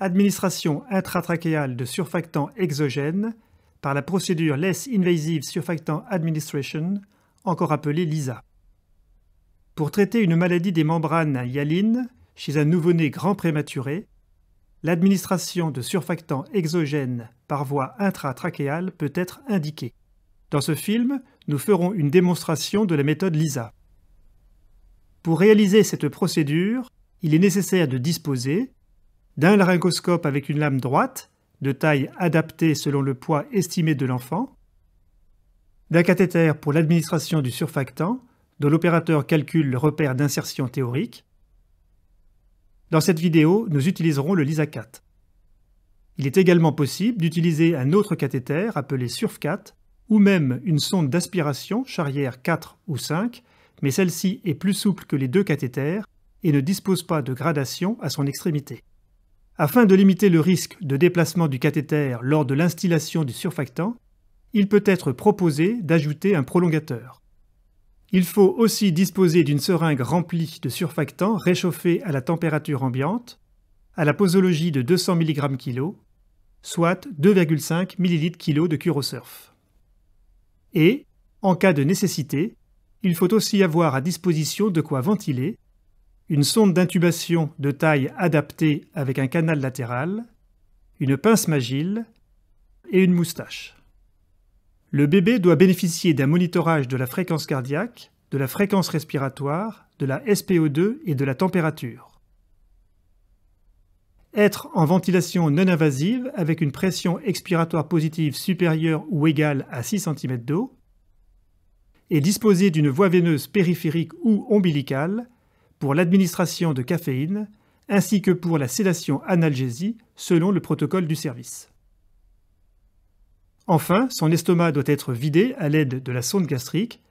administration intratrachéale de surfactants exogènes par la procédure Less Invasive Surfactant Administration, encore appelée LISA. Pour traiter une maladie des membranes hyalines chez un nouveau-né grand prématuré, l'administration de surfactants exogènes par voie intratrachéale peut être indiquée. Dans ce film, nous ferons une démonstration de la méthode LISA. Pour réaliser cette procédure, il est nécessaire de disposer, d'un laryngoscope avec une lame droite, de taille adaptée selon le poids estimé de l'enfant, d'un cathéter pour l'administration du surfactant, dont l'opérateur calcule le repère d'insertion théorique. Dans cette vidéo, nous utiliserons le LISA4. Il est également possible d'utiliser un autre cathéter appelé SURFCAT ou même une sonde d'aspiration charrière 4 ou 5, mais celle-ci est plus souple que les deux cathéters et ne dispose pas de gradation à son extrémité. Afin de limiter le risque de déplacement du cathéter lors de l'instillation du surfactant, il peut être proposé d'ajouter un prolongateur. Il faut aussi disposer d'une seringue remplie de surfactant réchauffé à la température ambiante, à la posologie de 200 mg kg, soit 2,5 ml kg de CuroSurf. Et, en cas de nécessité, il faut aussi avoir à disposition de quoi ventiler une sonde d'intubation de taille adaptée avec un canal latéral, une pince magile et une moustache. Le bébé doit bénéficier d'un monitorage de la fréquence cardiaque, de la fréquence respiratoire, de la SPO2 et de la température. Être en ventilation non invasive avec une pression expiratoire positive supérieure ou égale à 6 cm d'eau et disposer d'une voie veineuse périphérique ou ombilicale pour l'administration de caféine ainsi que pour la sédation analgésie selon le protocole du service. Enfin, son estomac doit être vidé à l'aide de la sonde gastrique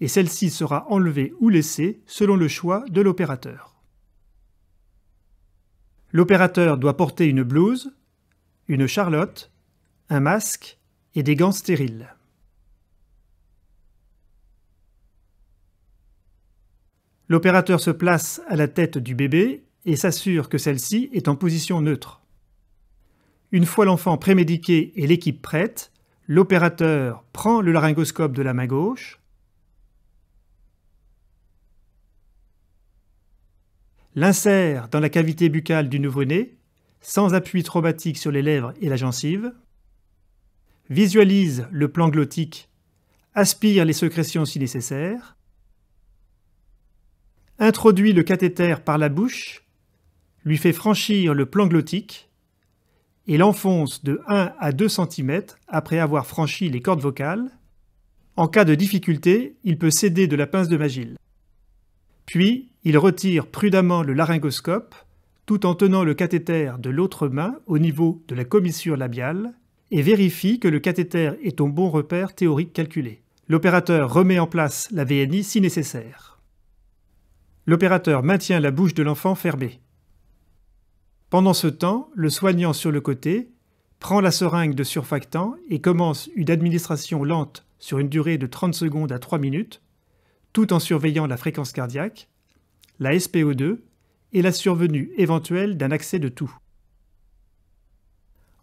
et celle-ci sera enlevée ou laissée selon le choix de l'opérateur. L'opérateur doit porter une blouse, une charlotte, un masque et des gants stériles. L'opérateur se place à la tête du bébé et s'assure que celle-ci est en position neutre. Une fois l'enfant prémédiqué et l'équipe prête, l'opérateur prend le laryngoscope de la main gauche, l'insère dans la cavité buccale du nouveau-né, sans appui traumatique sur les lèvres et la gencive, visualise le plan glottique, aspire les sécrétions si nécessaire, introduit le cathéter par la bouche, lui fait franchir le plan glottique et l'enfonce de 1 à 2 cm après avoir franchi les cordes vocales. En cas de difficulté, il peut céder de la pince de magile. Puis, il retire prudemment le laryngoscope tout en tenant le cathéter de l'autre main au niveau de la commissure labiale et vérifie que le cathéter est au bon repère théorique calculé. L'opérateur remet en place la VNI si nécessaire. L'opérateur maintient la bouche de l'enfant fermée. Pendant ce temps, le soignant sur le côté prend la seringue de surfactant et commence une administration lente sur une durée de 30 secondes à 3 minutes, tout en surveillant la fréquence cardiaque, la SPO2 et la survenue éventuelle d'un accès de toux.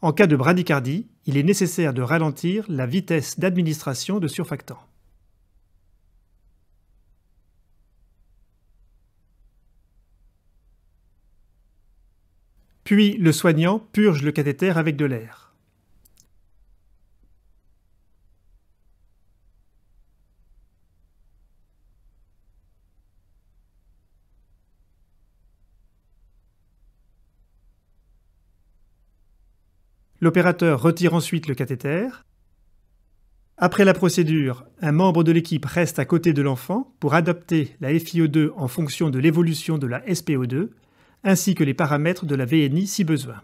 En cas de bradycardie, il est nécessaire de ralentir la vitesse d'administration de surfactant. Puis le soignant purge le cathéter avec de l'air. L'opérateur retire ensuite le cathéter. Après la procédure, un membre de l'équipe reste à côté de l'enfant pour adapter la FiO2 en fonction de l'évolution de la SPO2 ainsi que les paramètres de la VNI si besoin.